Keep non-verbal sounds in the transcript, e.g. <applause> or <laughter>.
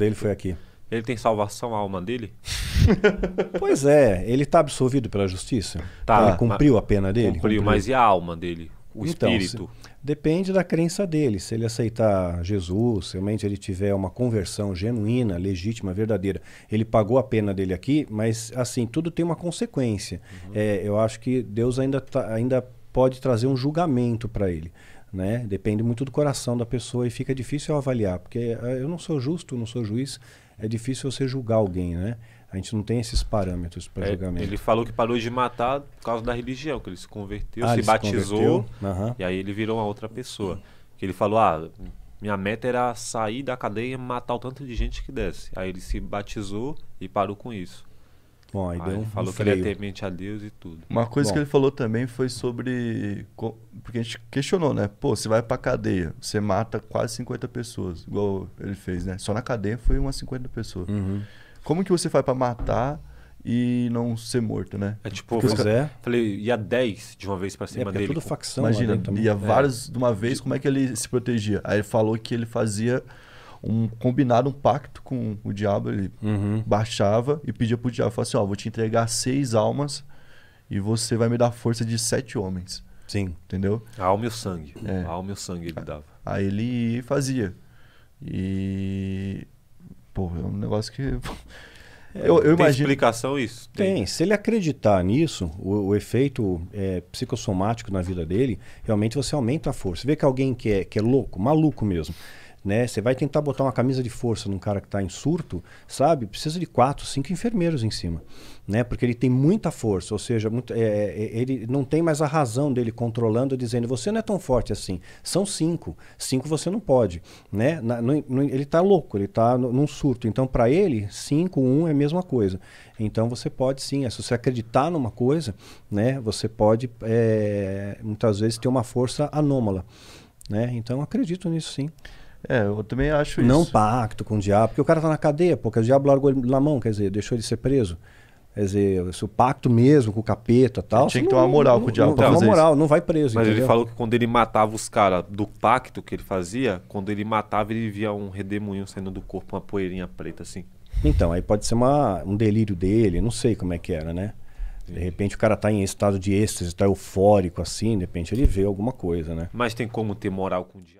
dele foi aqui. Ele tem salvação à alma dele? <laughs> pois é, ele está absolvido pela justiça. Tá, ele cumpriu a pena dele? Cumpriu, cumpriu. mas e a alma dele? O então, espírito? Se, depende da crença dele. Se ele aceitar Jesus, realmente ele tiver uma conversão genuína, legítima, verdadeira. Ele pagou a pena dele aqui, mas assim, tudo tem uma consequência. Uhum. É, eu acho que Deus ainda, tá, ainda pode trazer um julgamento para ele né? Depende muito do coração da pessoa e fica difícil eu avaliar, porque ah, eu não sou justo, não sou juiz, é difícil você julgar alguém, né? A gente não tem esses parâmetros para é, julgamento. Ele falou que parou de matar por causa da religião, que ele se converteu, ah, se batizou, se converteu? Uhum. e aí ele virou uma outra pessoa. Que ele falou, ah, minha meta era sair da cadeia e matar o tanto de gente que desse. Aí ele se batizou e parou com isso. Bom, aí, aí deu ele um falou que ele é temente a Deus e tudo. Uma coisa Bom. que ele falou também foi sobre porque a gente questionou, né? Pô, você vai pra cadeia, você mata quase 50 pessoas, igual ele fez, né? Só na cadeia foi umas 50 pessoas. Uhum. Como que você faz para matar e não ser morto, né? É tipo, Porque pois é. Falei, ia 10 de uma vez para é, cima é, dele. É tudo facção. Imagina, ia é. vários de uma vez, como é que ele se protegia? Aí ele falou que ele fazia um combinado, um pacto com o diabo, ele uhum. baixava e pedia pro diabo, falava assim, ó, vou te entregar seis almas e você vai me dar força de sete homens. Sim. Entendeu? A alma e o sangue. É. A alma e o sangue ele dava. Aí ele fazia. E. Pô, é um negócio que. <laughs> É, eu, eu tem imagino... explicação isso? Tem. tem. Se ele acreditar nisso, o, o efeito é, psicossomático na vida dele, realmente você aumenta a força. Você vê que alguém que é, que é louco, maluco mesmo, né? Você vai tentar botar uma camisa de força num cara que está em surto, sabe? Precisa de quatro, cinco enfermeiros em cima, né? Porque ele tem muita força, ou seja, muito, é, é, é ele não tem mais a razão dele controlando, dizendo você não é tão forte assim. São cinco, cinco você não pode, né? Na, no, no, ele está louco, ele está num surto. Então para ele cinco, um é a mesma coisa. Então você pode sim, é, se você acreditar numa coisa, né? Você pode é, muitas vezes ter uma força anômala. Né? Então acredito nisso sim. É, eu também acho não isso. Não pacto com o diabo, porque o cara tá na cadeia, porque o diabo largou ele na mão, quer dizer, deixou ele ser preso. Quer dizer, se o pacto mesmo com o capeta tal. Tinha que ter uma moral não, com o diabo. Não, pra uma moral, não vai preso. Mas entendeu? ele falou que quando ele matava os caras do pacto que ele fazia, quando ele matava, ele via um redemoinho saindo do corpo, uma poeirinha preta, assim. Então, aí pode ser uma, um delírio dele, não sei como é que era, né? De repente o cara tá em estado de êxtase, tá eufórico assim, de repente ele vê alguma coisa, né? Mas tem como ter moral com o diabo?